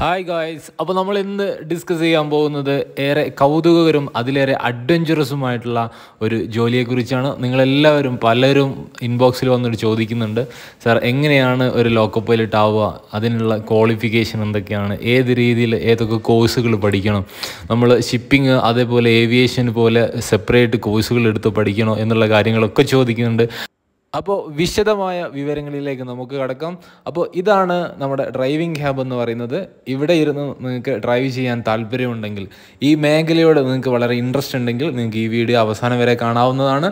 hi guys അപ്പോൾ നമ്മൾ ഇന്ന് ഡിസ്കസ് ചെയ്യാൻ പോകുന്നത് ഏറെ കൗതുകകരും അതിലേറെ അഡ്വഞ്ചറസുമായിട്ടുള്ള ഒരു ജോലിയെക്കുറിച്ചാണ് നിങ്ങളെല്ലാവരും പലരും ഇൻബോക്സിൽ വന്നിട്ട് ചോദിക്കുന്നുണ്ട് സാർ എങ്ങനെയാണ് ഒരു ലോക്കോ പൈലറ്റ് ആവുക അതിനുള്ള ക്വാളിഫിക്കേഷൻ എന്തൊക്കെയാണ് ഏത് രീതിയിൽ ഏതൊക്കെ കോഴ്സുകൾ പഠിക്കണം നമ്മൾ ഷിപ്പിംഗ് അതേപോലെ ഏവിയേഷൻ പോലെ സെപ്പറേറ്റ് കോഴ്സുകൾ എടുത്ത് പഠിക്കണോ എന്നുള്ള കാര്യങ്ങളൊക്കെ ചോദിക്കുന്നുണ്ട് അപ്പോൾ വിശദമായ വിവരങ്ങളിലേക്ക് നമുക്ക് കടക്കാം അപ്പോൾ ഇതാണ് നമ്മുടെ ഡ്രൈവിംഗ് ഹ്യാബ് എന്ന് പറയുന്നത് ഇവിടെ ഇരുന്ന് നിങ്ങൾക്ക് ഡ്രൈവ് ചെയ്യാൻ താല്പര്യമുണ്ടെങ്കിൽ ഈ മേഖലയോട് നിങ്ങൾക്ക് വളരെ ഇൻട്രസ്റ്റ് ഉണ്ടെങ്കിൽ നിങ്ങൾക്ക് ഈ വീഡിയോ അവസാനം വരെ കാണാവുന്നതാണ്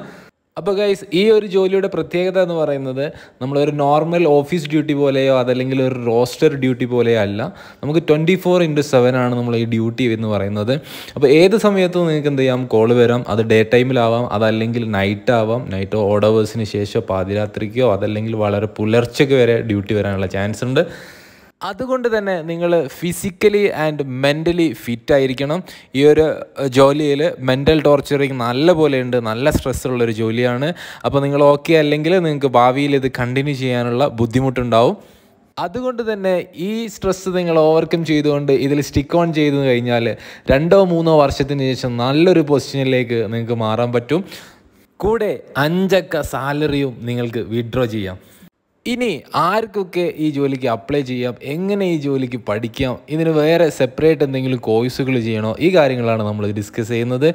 അപ്പോൾ ഗൈസ് ഈ ഒരു ജോലിയുടെ പ്രത്യേകത എന്ന് പറയുന്നത് നമ്മളൊരു നോർമൽ ഓഫീസ് ഡ്യൂട്ടി പോലെയോ അതല്ലെങ്കിൽ ഒരു റോസ്റ്റർ ഡ്യൂട്ടി പോലെയോ അല്ല നമുക്ക് ട്വൻറ്റി ഫോർ ഇൻറ്റു സെവൻ ആണ് നമ്മൾ ഈ ഡ്യൂട്ടി എന്ന് പറയുന്നത് അപ്പോൾ ഏത് സമയത്തും നിങ്ങൾക്ക് എന്ത് ചെയ്യാം കോൾ വരാം അത് ഡേ ടൈമിലാവാം അതല്ലെങ്കിൽ നൈറ്റ് ആവാം നൈറ്റ് ഓഡവേഴ്സിന് ശേഷമോ പാതിരാത്രിക്കോ അതല്ലെങ്കിൽ വളരെ പുലർച്ചയ്ക്ക് വരെ ഡ്യൂട്ടി വരാനുള്ള ചാൻസ് ഉണ്ട് അതുകൊണ്ട് തന്നെ നിങ്ങൾ ഫിസിക്കലി ആൻഡ് മെൻ്റലി ഫിറ്റ് ആയിരിക്കണം ഈ ഒരു ജോലിയിൽ മെൻ്റൽ ടോർച്ചറിങ് നല്ല പോലെ ഉണ്ട് നല്ല സ്ട്രെസ്സുള്ളൊരു ജോലിയാണ് അപ്പോൾ നിങ്ങൾ ഓക്കെ അല്ലെങ്കിൽ നിങ്ങൾക്ക് ഭാവിയിൽ ഇത് കണ്ടിന്യൂ ചെയ്യാനുള്ള ബുദ്ധിമുട്ടുണ്ടാവും അതുകൊണ്ട് തന്നെ ഈ സ്ട്രെസ് നിങ്ങൾ ഓവർകം ചെയ്തുകൊണ്ട് ഇതിൽ സ്റ്റിക്ക് ഓൺ ചെയ്തു കഴിഞ്ഞാൽ രണ്ടോ മൂന്നോ വർഷത്തിന് ശേഷം നല്ലൊരു പൊസിഷനിലേക്ക് നിങ്ങൾക്ക് മാറാൻ പറ്റും കൂടെ അഞ്ചക്ക സാലറിയും നിങ്ങൾക്ക് വിഡ്രോ ചെയ്യാം ഇനി ആർക്കൊക്കെ ഈ ജോലിക്ക് അപ്ലൈ ചെയ്യാം എങ്ങനെ ഈ ജോലിക്ക് പഠിക്കാം ഇതിന് വേറെ സെപ്പറേറ്റ് എന്തെങ്കിലും കോഴ്സുകൾ ചെയ്യണോ ഈ കാര്യങ്ങളാണ് നമ്മൾ ഡിസ്കസ് ചെയ്യുന്നത്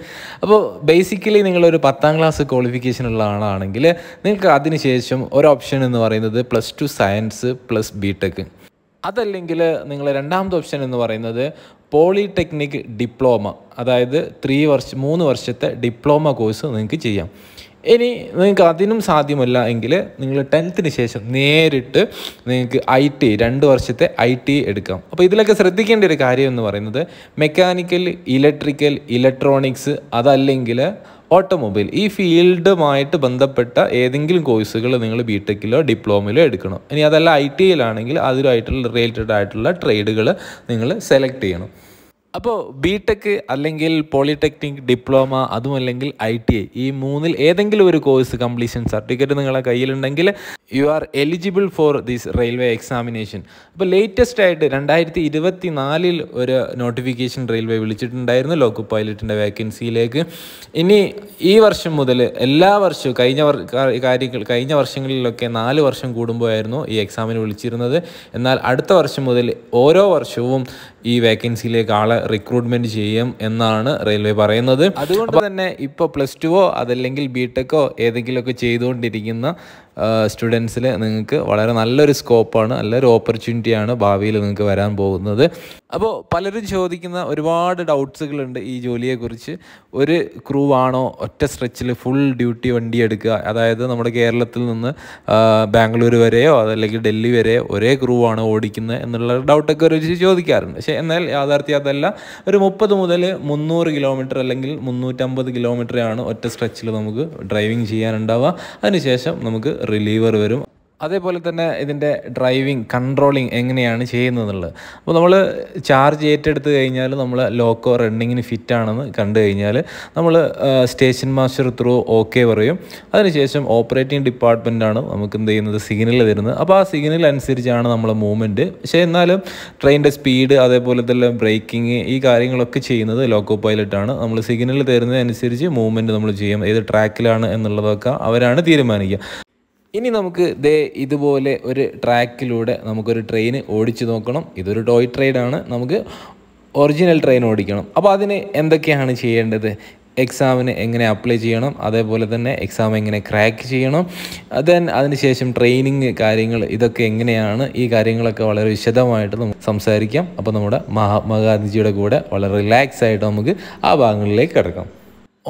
അപ്പോൾ ബേസിക്കലി നിങ്ങളൊരു പത്താം ക്ലാസ് ക്വാളിഫിക്കേഷൻ ഉള്ള ആളാണെങ്കിൽ നിങ്ങൾക്ക് അതിനുശേഷം ഒരു ഓപ്ഷൻ എന്ന് പറയുന്നത് plus two science plus B tech അതല്ലെങ്കിൽ നിങ്ങൾ രണ്ടാമത്തെ ഓപ്ഷൻ എന്ന് പറയുന്നത് പോളിടെക്നിക് ഡിപ്ലോമ അതായത് ത്രീ വർഷം മൂന്ന് വർഷത്തെ ഡിപ്ലോമ കോഴ്സ് നിങ്ങൾക്ക് ചെയ്യാം ഇനി നിങ്ങൾക്ക് അതിനും സാധ്യമല്ല എങ്കിൽ നിങ്ങൾ ടെൻത്തിന് ശേഷം നേരിട്ട് നിങ്ങൾക്ക് ഐ ടി രണ്ട് വർഷത്തെ ഐ ടി എടുക്കാം അപ്പോൾ ഇതിലൊക്കെ ശ്രദ്ധിക്കേണ്ട ഒരു കാര്യം എന്ന് പറയുന്നത് മെക്കാനിക്കൽ ഇലക്ട്രിക്കൽ ഇലക്ട്രോണിക്സ് അതല്ലെങ്കിൽ ഓട്ടോമൊബൈൽ ഈ ഫീൽഡുമായിട്ട് ബന്ധപ്പെട്ട ഏതെങ്കിലും കോഴ്സുകൾ നിങ്ങൾ ബി ടെക്കിലോ ഡിപ്ലോമയിലോ എടുക്കണം ഇനി അതല്ല ഐ ടി ഐയിലാണെങ്കിൽ അതിലുമായിട്ടുള്ള റിലേറ്റഡ് ആയിട്ടുള്ള ട്രേഡുകൾ നിങ്ങൾ സെലക്ട് ചെയ്യണം അപ്പോൾ ബി ടെക് അല്ലെങ്കിൽ പോളിടെക്നിക് ഡിപ്ലോമ അതും അല്ലെങ്കിൽ ഐ ടി ഐ ഈ മൂന്നിൽ ഏതെങ്കിലും ഒരു കോഴ്സ് കംപ്ലീഷൻ സർട്ടിഫിക്കറ്റ് നിങ്ങളെ കയ്യിലുണ്ടെങ്കിൽ you are eligible for this railway examination അപ്പോൾ ലേറ്റസ്റ്റ് ആയിട്ട് രണ്ടായിരത്തി ഇരുപത്തി നാലിൽ ഒരു നോട്ടിഫിക്കേഷൻ റെയിൽവേ വിളിച്ചിട്ടുണ്ടായിരുന്നു ലോക്കോ പൈലറ്റിൻ്റെ വേക്കൻസിയിലേക്ക് ഇനി ഈ വർഷം മുതൽ എല്ലാ വർഷവും കഴിഞ്ഞ കാര്യങ്ങൾ കഴിഞ്ഞ വർഷങ്ങളിലൊക്കെ നാല് വർഷം കൂടുമ്പോഴായിരുന്നു ഈ എക്സാമിന് വിളിച്ചിരുന്നത് എന്നാൽ അടുത്ത വർഷം മുതൽ ഓരോ വർഷവും ഈ വേക്കൻസിയിലേക്ക് ആളെ റിക്രൂട്ട്മെന്റ് ചെയ്യും എന്നാണ് റെയിൽവേ പറയുന്നത് അതുകൊണ്ട് തന്നെ ഇപ്പോൾ പ്ലസ് ടുവോ അതല്ലെങ്കിൽ ബി ടെക്കോ ഏതെങ്കിലുമൊക്കെ ചെയ്തുകൊണ്ടിരിക്കുന്ന സ്റ്റുഡൻസിൽ നിങ്ങൾക്ക് വളരെ നല്ലൊരു സ്കോപ്പാണ് നല്ലൊരു ഓപ്പർച്യൂണിറ്റിയാണ് ഭാവിയിൽ നിങ്ങൾക്ക് വരാൻ പോകുന്നത് അപ്പോൾ പലരും ചോദിക്കുന്ന ഒരുപാട് ഡൗട്ട്സുകളുണ്ട് ഈ ജോലിയെക്കുറിച്ച് ഒരു ക്രൂ ആണോ ഒറ്റ സ്ട്രെച്ചിൽ ഫുൾ ഡ്യൂട്ടി വണ്ടി എടുക്കുക അതായത് നമ്മുടെ കേരളത്തിൽ നിന്ന് ബാംഗ്ലൂർ വരെയോ അതല്ലെങ്കിൽ ഡൽഹി വരെയോ ഒരേ ക്രൂ ആണോ ഓടിക്കുന്നത് എന്നുള്ള ഡൗട്ടൊക്കെ ഒരു ചോദിക്കാറുണ്ട് പക്ഷേ എന്നാൽ യാഥാർത്ഥ്യം അതല്ല ഒരു മുപ്പത് മുതൽ മുന്നൂറ് കിലോമീറ്റർ അല്ലെങ്കിൽ മുന്നൂറ്റമ്പത് കിലോമീറ്ററാണ് ഒറ്റ സ്ട്രെച്ചിൽ നമുക്ക് ഡ്രൈവിംഗ് ചെയ്യാനുണ്ടാവുക അതിനുശേഷം നമുക്ക് റിലീവർ വരും അതേപോലെ തന്നെ ഇതിൻ്റെ ഡ്രൈവിംഗ് കൺട്രോളിങ് എങ്ങനെയാണ് ചെയ്യുന്നതെന്നുള്ളത് അപ്പോൾ നമ്മൾ ചാർജ് ഏറ്റെടുത്ത് കഴിഞ്ഞാൽ നമ്മൾ ലോക്കോ റണ്ണിങ്ങിന് ഫിറ്റാണെന്ന് കണ്ടു കഴിഞ്ഞാൽ നമ്മൾ സ്റ്റേഷൻ മാസ്റ്റർ ത്രൂ ഓക്കെ പറയും അതിനുശേഷം ഓപ്പറേറ്റിംഗ് ഡിപ്പാർട്ട്മെൻറ്റാണ് നമുക്ക് എന്ത് ചെയ്യുന്നത് സിഗ്നൽ തരുന്നത് അപ്പോൾ ആ സിഗ്നൽ അനുസരിച്ചാണ് നമ്മളെ മൂവ്മെൻറ്റ് പക്ഷേ എന്നാലും ട്രെയിനിൻ്റെ സ്പീഡ് അതേപോലെ തന്നെ ബ്രേക്കിങ് ഈ കാര്യങ്ങളൊക്കെ ചെയ്യുന്നത് ലോക്കോ പൈലറ്റാണ് നമ്മൾ സിഗ്നൽ തരുന്നതനുസരിച്ച് മൂവ്മെൻറ്റ് നമ്മൾ ചെയ്യും ഏത് ട്രാക്കിലാണ് എന്നുള്ളതൊക്കെ അവരാണ് തീരുമാനിക്കുക ഇനി നമുക്ക് ദേ ഇതുപോലെ ഒരു ട്രാക്കിലൂടെ നമുക്കൊരു ട്രെയിൻ ഓടിച്ചു നോക്കണം ഇതൊരു ടോയ് ട്രെയിനാണ് നമുക്ക് ഒറിജിനൽ ട്രെയിൻ ഓടിക്കണം അപ്പോൾ അതിന് എന്തൊക്കെയാണ് ചെയ്യേണ്ടത് എക്സാമിന് എങ്ങനെ അപ്ലൈ ചെയ്യണം അതേപോലെ തന്നെ എക്സാം എങ്ങനെ ക്രാക്ക് ചെയ്യണം ദെൻ അതിനുശേഷം ട്രെയിനിങ് കാര്യങ്ങൾ ഇതൊക്കെ എങ്ങനെയാണ് ഈ കാര്യങ്ങളൊക്കെ വളരെ വിശദമായിട്ട് നമുക്ക് സംസാരിക്കാം അപ്പോൾ നമ്മുടെ മഹാത്മാഗാന്ധിജിയുടെ കൂടെ വളരെ റിലാക്സ് ആയിട്ട് നമുക്ക് ആ ഭാഗങ്ങളിലേക്ക് കിടക്കാം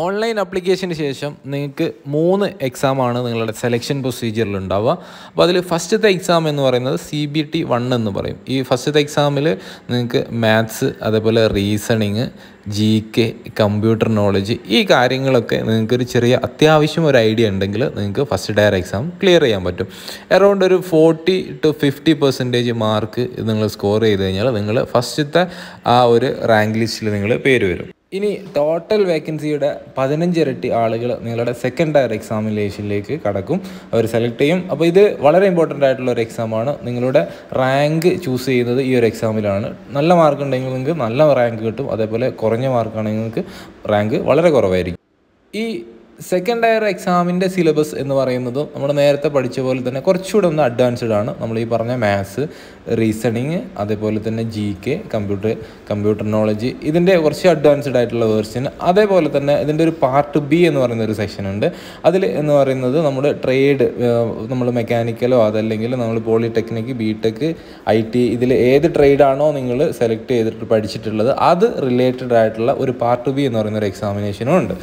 ഓൺലൈൻ അപ്ലിക്കേഷന് ശേഷം നിങ്ങൾക്ക് മൂന്ന് എക്സാമാണ് നിങ്ങളുടെ സെലക്ഷൻ പ്രൊസീജിയറിൽ ഉണ്ടാവുക അപ്പോൾ അതിൽ ഫസ്റ്റത്തെ എക്സാം എന്ന് പറയുന്നത് സി ബി ടി വൺ എന്ന് പറയും ഈ ഫസ്റ്റത്തെ എക്സാമിൽ നിങ്ങൾക്ക് മാത്സ് അതേപോലെ reasoning G K computer knowledge ഈ കാര്യങ്ങളൊക്കെ നിങ്ങൾക്കൊരു ചെറിയ അത്യാവശ്യം ഒരു ഐഡിയ ഉണ്ടെങ്കിൽ നിങ്ങൾക്ക് ഫസ്റ്റ് ഡയർ എക്സാം ക്ലിയർ ചെയ്യാൻ പറ്റും അറൗണ്ട് ഒരു forty to fifty percentage mark നിങ്ങൾ സ്കോർ ചെയ്ത് കഴിഞ്ഞാൽ നിങ്ങൾ ഫസ്റ്റത്തെ ആ ഒരു റാങ്ക് ലിസ്റ്റിൽ നിങ്ങൾ പേര് വരും ഇനി ടോട്ടൽ വേക്കൻസിയുടെ പതിനഞ്ചിരട്ടി ആളുകൾ നിങ്ങളുടെ സെക്കൻഡ് ടയർ എക്സാമിനേഷനിലേക്ക് കടക്കും അവർ സെലക്ട് ചെയ്യും അപ്പോൾ ഇത് വളരെ ഇമ്പോർട്ടൻ്റ് ആയിട്ടുള്ള ഒരു എക്സാമാണ് നിങ്ങളുടെ റാങ്ക് ചൂസ് ചെയ്യുന്നത് ഈ ഒരു എക്സാമിലാണ് നല്ല മാർക്ക് ഉണ്ടെങ്കിൽ നിങ്ങൾക്ക് നല്ല റാങ്ക് കിട്ടും അതേപോലെ കുറഞ്ഞ മാർക്കാണെങ്കിൽ നിങ്ങൾക്ക് റാങ്ക് വളരെ കുറവായിരിക്കും ഈ സെക്കൻഡ് ഇയർ എക്സാമിൻ്റെ സിലബസ് എന്ന് പറയുന്നത് നമ്മൾ നേരത്തെ പഠിച്ച പോലെ തന്നെ കുറച്ചുകൂടെ ഒന്ന് അഡ്വാൻസ്ഡ് ആണ് നമ്മൾ ഈ പറഞ്ഞ മാത്സ് റീസണിങ് അതേപോലെ തന്നെ G K computer computer knowledge ഇതിൻ്റെ കുറച്ച് അഡ്വാൻസ്ഡ് ആയിട്ടുള്ള വേർഷൻ അതേപോലെ തന്നെ ഇതിൻ്റെ ഒരു പാർട്ട് ബി എന്ന് പറയുന്ന ഒരു സെക്ഷൻ ഉണ്ട് അതിൽ എന്ന് പറയുന്നത് നമ്മൾ ട്രേഡ് നമ്മൾ മെക്കാനിക്കലോ അതല്ലെങ്കിൽ നമ്മൾ polytechnic B tech I T ഇതിൽ ഏത് ട്രേഡാണോ നിങ്ങൾ സെലക്ട് ചെയ്തിട്ട് പഠിച്ചിട്ടുള്ളത് അത് റിലേറ്റഡ് ആയിട്ടുള്ള ഒരു പാർട്ട് ബി എന്ന് പറയുന്ന ഒരു എക്സാമിനേഷനും ഉണ്ട്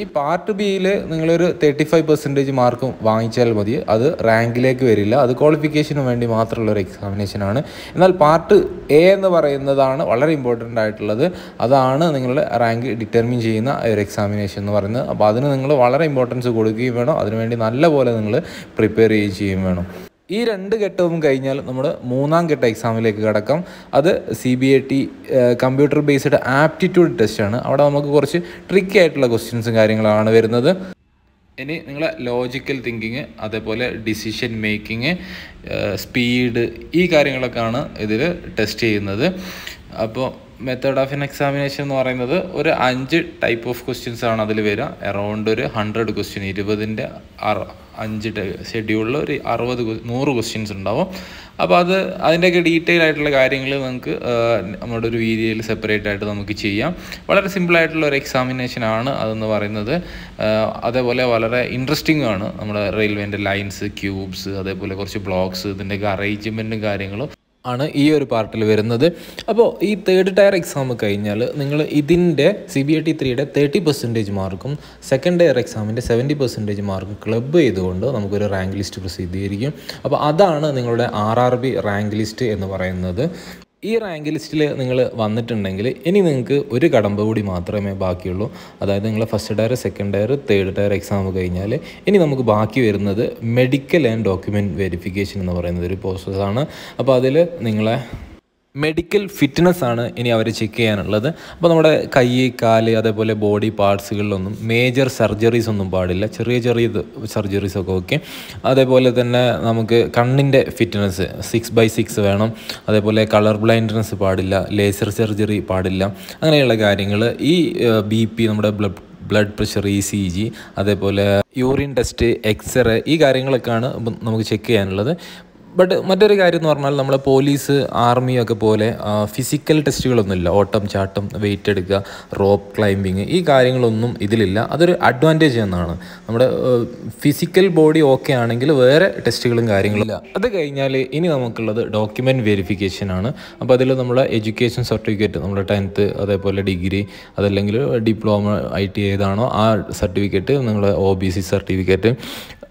ഈ പാർട്ട് ബിയിൽ നിങ്ങളൊരു തേർട്ടി ഫൈവ് പെർസെൻറ്റേജ് മാർക്ക് വാങ്ങിച്ചാൽ മതി അത് റാങ്കിലേക്ക് വരില്ല അത് ക്വാളിഫിക്കേഷന് വേണ്ടി മാത്രമുള്ള ഒരു എക്സാമിനേഷനാണ് എന്നാൽ പാർട്ട് എ എന്ന് പറയുന്നതാണ് വളരെ ഇമ്പോർട്ടൻ്റ് ആയിട്ടുള്ളത് അതാണ് നിങ്ങളുടെ റാങ്ക് ഡിറ്റർമിൻ ചെയ്യുന്ന ഒരു എക്സാമിനേഷൻ എന്ന് പറയുന്നത് അപ്പോൾ അതിന് നിങ്ങൾ വളരെ ഇമ്പോർട്ടൻസ് കൊടുക്കുകയും വേണം അതിനുവേണ്ടി നല്ലപോലെ നിങ്ങൾ പ്രിപ്പയർ ചെയ്യുകയും ചെയ്യും വേണം ഈ രണ്ട് ഘട്ടവും കഴിഞ്ഞാൽ നമ്മൾ മൂന്നാം ഘട്ട എക്സാമിലേക്ക് കടക്കാം അത് C B A T computer based aptitude ടെസ്റ്റാണ് അവിടെ നമുക്ക് കുറച്ച് ട്രിക്കി ആയിട്ടുള്ള ക്വസ്റ്റ്യൻസും കാര്യങ്ങളാണ് വരുന്നത് ഇനി നിങ്ങളെ ലോജിക്കൽ തിങ്കിങ് അതേപോലെ ഡിസിഷൻ മേക്കിംഗ് സ്പീഡ് ഈ കാര്യങ്ങളൊക്കെയാണ് ഇതിൽ ടെസ്റ്റ് ചെയ്യുന്നത് അപ്പോൾ മെത്തേഡ് ഓഫ് എൻ എക്സാമിനേഷൻ എന്ന് പറയുന്നത് ഒരു അഞ്ച് ടൈപ്പ് ഓഫ് ക്വസ്റ്റ്യൻസ് ആണ് അതിൽ വരിക എറൗണ്ട് ഒരു ഹൺഡ്രഡ് ക്വസ്റ്റ്യൻ ഇരുപതിൻ്റെ അറ അഞ്ച് ഷെഡ്യൂളിൽ ഒരു അറുപത് നൂറ് ക്വസ്റ്റ്യൻസ് ഉണ്ടാവും അപ്പോൾ അത് അതിൻ്റെയൊക്കെ ഡീറ്റെയിൽ ആയിട്ടുള്ള കാര്യങ്ങൾ നമുക്ക് നമ്മുടെ ഒരു വീഡിയോയിൽ സെപ്പറേറ്റ് ആയിട്ട് നമുക്ക് ചെയ്യാം വളരെ സിമ്പിളായിട്ടുള്ള ഒരു എക്സാമിനേഷൻ ആണ് അതെന്ന് പറയുന്നത് അതേപോലെ വളരെ ഇൻട്രസ്റ്റിംഗ് ആണ് നമ്മുടെ റെയിൽവേൻ്റെ ലൈൻസ് ക്യൂബ്സ് അതേപോലെ കുറച്ച് ബ്ലോക്സ് ഇതിൻ്റെയൊക്കെ അറേഞ്ച്മെൻറ്റും കാര്യങ്ങളും ആണ് ഈ ഒരു പാർട്ടിൽ വരുന്നത് അപ്പോൾ ഈ തേർഡ് ടയർ എക്സാം കഴിഞ്ഞാൽ നിങ്ങൾ ഇതിൻ്റെ സി ബി ഐ ടി ത്രീയുടെ തേർട്ടി പെർസെൻറ്റേജ് മാർക്കും സെക്കൻഡ് ടയർ എക്സാമിൻ്റെ സെവൻറ്റി പെർസെൻറ്റേജ് മാർക്കും ക്ലബ്ബ് ചെയ്തുകൊണ്ട് നമുക്കൊരു റാങ്ക് ലിസ്റ്റ് പ്രസിദ്ധീകരിക്കും അപ്പോൾ അതാണ് നിങ്ങളുടെ R R B rank list എന്ന് പറയുന്നത് ഈ റാങ്ക് ലിസ്റ്റിൽ നിങ്ങൾ വന്നിട്ടുണ്ടെങ്കിൽ ഇനി നിങ്ങൾക്ക് ഒരു കടമ്പ കൂടി മാത്രമേ ബാക്കിയുള്ളൂ അതായത് നിങ്ങൾ first tier second tier third tier exam കഴിഞ്ഞാൽ ഇനി നമുക്ക് ബാക്കി വരുന്നത് മെഡിക്കൽ ആൻഡ് ഡോക്യുമെൻറ്റ് വെരിഫിക്കേഷൻ എന്ന് പറയുന്നത് ഒരു പ്രോസസ്സാണ് അപ്പോൾ അതിൽ നിങ്ങളെ മെഡിക്കൽ ഫിറ്റ്നസ് ആണ് ഇനി അവർ ചെക്ക് ചെയ്യാനുള്ളത് അപ്പോൾ നമ്മുടെ കൈ കാല് അതേപോലെ ബോഡി പാർട്സുകളിലൊന്നും മേജർ സർജറീസ് ഒന്നും പാടില്ല ചെറിയ ചെറിയ സർജറീസ് ഒക്കെ ഓക്കെ അതേപോലെ തന്നെ നമുക്ക് കണ്ണിൻ്റെ ഫിറ്റ്നസ് സിക്സ് ബൈ സിക്സ് വേണം അതേപോലെ കളർ ബ്ലൈൻഡ്നസ് പാടില്ല ലേസർ സർജറി പാടില്ല അങ്ങനെയുള്ള കാര്യങ്ങൾ ഈ ബി പി നമ്മുടെ blood blood pressure E C G അതേപോലെ യൂറിൻ ടെസ്റ്റ് എക്സ്റേ ഈ കാര്യങ്ങളൊക്കെയാണ് നമുക്ക് ചെക്ക് ചെയ്യാനുള്ളത് ബട്ട് മറ്റൊരു കാര്യം എന്ന് പറഞ്ഞാൽ നമ്മളെ പോലീസ് ആർമിയൊക്കെ പോലെ ഫിസിക്കൽ ടെസ്റ്റുകളൊന്നുമില്ല ഓട്ടം ചാട്ടം വെയിറ്റ് എടുക്കുക റോപ്പ് ക്ലൈമ്പിങ് ഈ കാര്യങ്ങളൊന്നും ഇതിലില്ല അതൊരു അഡ്വാൻറ്റേജ് എന്നാണ് നമ്മുടെ ഫിസിക്കൽ ബോഡി ഓക്കെ ആണെങ്കിൽ വേറെ ടെസ്റ്റുകളും കാര്യങ്ങളില്ല അത് കഴിഞ്ഞാൽ ഇനി നമുക്കുള്ളത് ഡോക്യുമെൻറ്റ് വെരിഫിക്കേഷൻ ആണ് അപ്പോൾ അതിൽ നമ്മുടെ എഡ്യൂക്കേഷൻ സർട്ടിഫിക്കറ്റ് നമ്മുടെ ടെൻത്ത് അതേപോലെ ഡിഗ്രി അതല്ലെങ്കിൽ ഡിപ്ലോമ ഐ ടി ഏതാണോ ആ സർട്ടിഫിക്കറ്റ് നിങ്ങളുടെ ഒ ബി സി സർട്ടിഫിക്കറ്റ്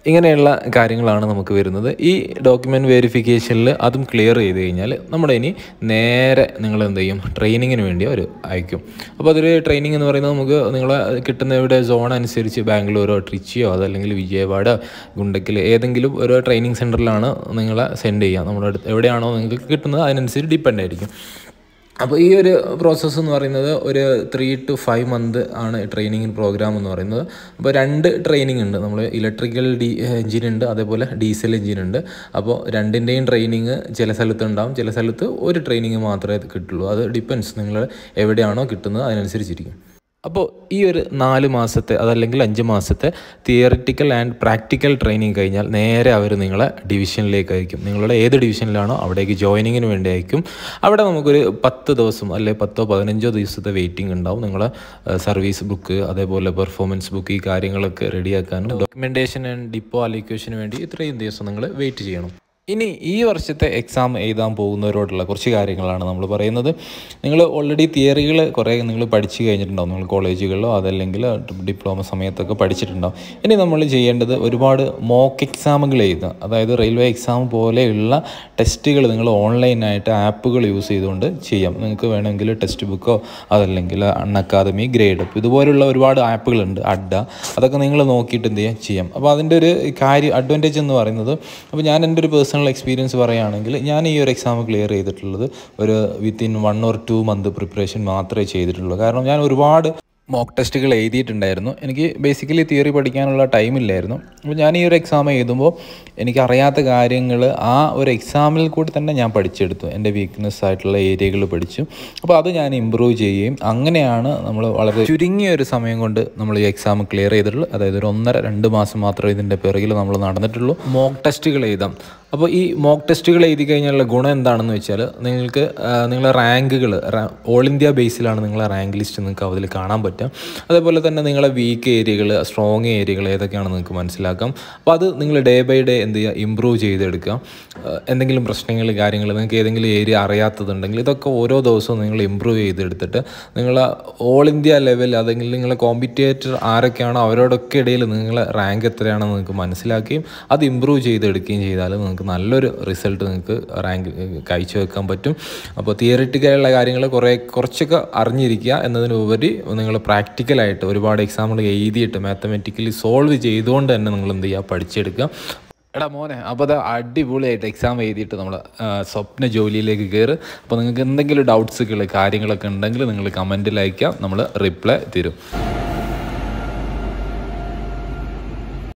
ഇങ്ങനെയുള്ള കാര്യങ്ങളാണ് നമുക്ക് വരുന്നത് ഈ ഡോക്യുമെൻറ്റ് വെരിഫിക്കേഷനിൽ അതും ക്ലിയർ ചെയ്ത് കഴിഞ്ഞാൽ നമ്മുടെ ഇനി നേരെ നിങ്ങൾ എന്ത് ചെയ്യും ട്രെയിനിങ്ങിന് വേണ്ടി അവർ അയക്കും അപ്പോൾ അതൊരു ട്രെയിനിങ് എന്ന് പറയുന്നത് നമുക്ക് നിങ്ങളെ കിട്ടുന്ന ഇവിടെ സോൺ അനുസരിച്ച് ബാംഗ്ലൂരോ ട്രിച്ചിയോ അതല്ലെങ്കിൽ വിജയവാഡ ഗുണ്ടക്കിൽ ഏതെങ്കിലും ഒരു ട്രെയിനിങ് സെൻറ്ററിലാണ് നിങ്ങളെ സെൻഡ് ചെയ്യുക നമ്മുടെ അടുത്ത് എവിടെയാണോ നിങ്ങൾക്ക് കിട്ടുന്നത് അതിനനുസരിച്ച് ഡിപ്പെൻഡായിരിക്കും അപ്പോൾ ഈ ഒരു പ്രോസസ്സ് എന്ന് പറയുന്നത് ഒരു ത്രീ ടു ഫൈവ് മന്ത് ആണ് ട്രെയിനിങ് പ്രോഗ്രാം എന്ന് പറയുന്നത് അപ്പോൾ രണ്ട് ട്രെയിനിങ് ഉണ്ട് നമ്മൾ ഇലക്ട്രിക്കൽ ഡി എഞ്ചിൻ ഉണ്ട് അതേപോലെ ഡീസൽ എഞ്ചിൻ ഉണ്ട് അപ്പോൾ രണ്ടിൻ്റെയും ട്രെയിനിങ് ചില സ്ഥലത്ത് ഉണ്ടാകും ചില സ്ഥലത്ത് ഒരു ട്രെയിനിങ് മാത്രമേ കിട്ടുള്ളൂ അത് ഡിപ്പെൻസ് നിങ്ങൾ എവിടെയാണോ കിട്ടുന്നത് അതിനനുസരിച്ചിരിക്കും അപ്പോൾ ഈ ഒരു നാല് മാസത്തെ അതല്ലെങ്കിൽ അഞ്ച് മാസത്തെ തിയറിറ്റിക്കൽ ആൻഡ് പ്രാക്ടിക്കൽ ട്രെയിനിങ് കഴിഞ്ഞാൽ നേരെ അവർ നിങ്ങളെ ഡിവിഷനിലേക്ക് അയക്കും നിങ്ങളുടെ ഏത് ഡിവിഷനിലാണോ അവിടേക്ക് ജോയിനിങ്ങിന് വേണ്ടി അയക്കും അവിടെ നമുക്കൊരു പത്ത് ദിവസം അല്ലെങ്കിൽ പത്തോ പതിനഞ്ചോ ദിവസത്തെ വെയിറ്റിംഗ് ഉണ്ടാവും നിങ്ങളെ സർവീസ് ബുക്ക് അതേപോലെ പെർഫോമൻസ് ബുക്ക് ഈ കാര്യങ്ങളൊക്കെ റെഡിയാക്കാനും ഡോക്യുമെൻറ്റേഷൻ ആൻഡ് ഡിപ്പോ അലിക്വേഷന് വേണ്ടി ഇത്രയും ദിവസം നിങ്ങൾ വെയിറ്റ് ചെയ്യണം ഇനി ഈ വർഷത്തെ എക്സാം എഴുതാൻ പോകുന്നവരോടുള്ള കുറച്ച് കാര്യങ്ങളാണ് നമ്മൾ പറയുന്നത് നിങ്ങൾ ഓൾറെഡി തിയറികൾ കുറേ നിങ്ങൾ പഠിച്ചു കഴിഞ്ഞിട്ടുണ്ടാവും നിങ്ങൾ കോളേജുകളിലോ അതല്ലെങ്കിൽ ഡിപ്ലോമ സമയത്തൊക്കെ പഠിച്ചിട്ടുണ്ടാവും ഇനി നമ്മൾ ചെയ്യേണ്ടത് ഒരുപാട് മോക്ക് എക്സാമുകൾ എഴുതുക അതായത് റെയിൽവേ എക്സാം പോലെയുള്ള ടെസ്റ്റുകൾ നിങ്ങൾ ഓൺലൈനായിട്ട് ആപ്പുകൾ യൂസ് ചെയ്തുകൊണ്ട് ചെയ്യാം നിങ്ങൾക്ക് വേണമെങ്കിൽ ടെക്സ്റ്റ് ബുക്കോ അതല്ലെങ്കിൽ അൺ അക്കാദമി ഗ്രേഡ് ഇതുപോലുള്ള ഒരുപാട് ആപ്പുകളുണ്ട് അഡ്ഡ അതൊക്കെ നിങ്ങൾ നോക്കിയിട്ട് എന്ത് ചെയ്യാം ചെയ്യാം അപ്പോൾ അതിൻ്റെ ഒരു കാര്യം അഡ്വാൻറ്റേജ് എന്ന് പറയുന്നത് അപ്പോൾ ഞാൻ എൻ്റെ ഒരു പേഴ്സൺ പേഴ്സണൽ എക്സ്പീരിയൻസ് പറയുകയാണെങ്കിൽ ഞാൻ ഈ ഒരു എക്സാം ക്ലിയർ ചെയ്തിട്ടുള്ളത് ഒരു within one or two month preparation മാത്രമേ ചെയ്തിട്ടുള്ളൂ കാരണം ഞാൻ ഒരുപാട് മോക്ക് ടെസ്റ്റുകൾ എഴുതിയിട്ടുണ്ടായിരുന്നു എനിക്ക് ബേസിക്കലി തിയറി പഠിക്കാനുള്ള ടൈമില്ലായിരുന്നു അപ്പോൾ ഞാൻ ഈ ഒരു എക്സാം എഴുതുമ്പോൾ എനിക്ക് അറിയാത്ത കാര്യങ്ങൾ ആ ഒരു എക്സാമിൽ കൂടി തന്നെ ഞാൻ പഠിച്ചെടുത്തു എൻ്റെ വീക്ക്നെസ് ആയിട്ടുള്ള ഏരിയകൾ പഠിച്ചു അപ്പോൾ അത് ഞാൻ ഇമ്പ്രൂവ് ചെയ്യുകയും അങ്ങനെയാണ് നമ്മൾ വളരെ ചുരുങ്ങിയ ഒരു സമയം കൊണ്ട് നമ്മൾ ഈ എക്സാം ക്ലിയർ ചെയ്തിട്ടുള്ളൂ അതായത് ഒരു ഒന്നര രണ്ട് മാസം മാത്രമേ ഇതിൻ്റെ പിറകിൽ നമ്മൾ നടന്നിട്ടുള്ളൂ മോക്ക് ടെസ്റ്റുകൾ എഴുതാം അപ്പോൾ ഈ മോക്ക് ടെസ്റ്റുകൾ എഴുതി കഴിഞ്ഞാലുള്ള ഗുണം എന്താണെന്ന് വെച്ചാൽ നിങ്ങൾക്ക് നിങ്ങളുടെ റാങ്കുകൾ ഓൾ ഇന്ത്യ ബേസിലാണ് നിങ്ങളെ റാങ്ക് ലിസ്റ്റ് നിങ്ങൾക്ക് അതിൽ കാണാൻ പറ്റുക അതേപോലെ തന്നെ നിങ്ങളെ വീക്ക് ഏരിയകൾ സ്ട്രോങ് ഏരിയകൾ ഏതൊക്കെയാണെന്ന് നിങ്ങൾക്ക് മനസ്സിലാക്കാം അപ്പോൾ അത് നിങ്ങൾ ഡേ ബൈ ഡേ എന്ത് ചെയ്യുക ഇമ്പ്രൂവ് ചെയ്തെടുക്കുക എന്തെങ്കിലും പ്രശ്നങ്ങൾ കാര്യങ്ങൾ നിങ്ങൾക്ക് ഏതെങ്കിലും ഏരിയ അറിയാത്തതുണ്ടെങ്കിൽ ഇതൊക്കെ ഓരോ ദിവസവും നിങ്ങൾ ഇമ്പ്രൂവ് ചെയ്തെടുത്തിട്ട് നിങ്ങളെ ഓൾ ഇന്ത്യ ലെവൽ അതെങ്കിൽ നിങ്ങളെ കോമ്പറ്റേറ്റർ ആരൊക്കെയാണോ അവരോടൊക്കെ ഇടയിൽ നിങ്ങളെ റാങ്ക് എത്രയാണെന്ന് നിങ്ങൾക്ക് മനസ്സിലാക്കുകയും അത് ഇമ്പ്രൂവ് ചെയ്തെടുക്കുകയും ചെയ്താൽ നിങ്ങൾക്ക് നല്ലൊരു റിസൾട്ട് നിങ്ങൾക്ക് റാങ്ക് വെക്കാൻ പറ്റും അപ്പോൾ തിയറിറ്റിക്കലുള്ള കാര്യങ്ങൾ കുറേ കുറച്ചൊക്കെ അറിഞ്ഞിരിക്കുക എന്നതിനുപരി നിങ്ങൾ പ്രാക്ടിക്കലായിട്ട് ഒരുപാട് എക്സാമ്പിൾ എഴുതിയിട്ട് മാത്തമെറ്റിക്കലി സോൾവ് ചെയ്തുകൊണ്ട് തന്നെ നിങ്ങൾ എന്ത് ചെയ്യുക പഠിച്ചെടുക്കുക എടാ മോനെ അപ്പോൾ അത് അടിപൊളിയായിട്ട് എക്സാം എഴുതിയിട്ട് നമ്മൾ സ്വപ്ന ജോലിയിലേക്ക് കയറും അപ്പോൾ നിങ്ങൾക്ക് എന്തെങ്കിലും ഡൗട്ട്സുകൾ കാര്യങ്ങളൊക്കെ ഉണ്ടെങ്കിൽ നിങ്ങൾ കമൻറ്റിൽ അയക്കാം നമ്മൾ റിപ്ലൈ തരും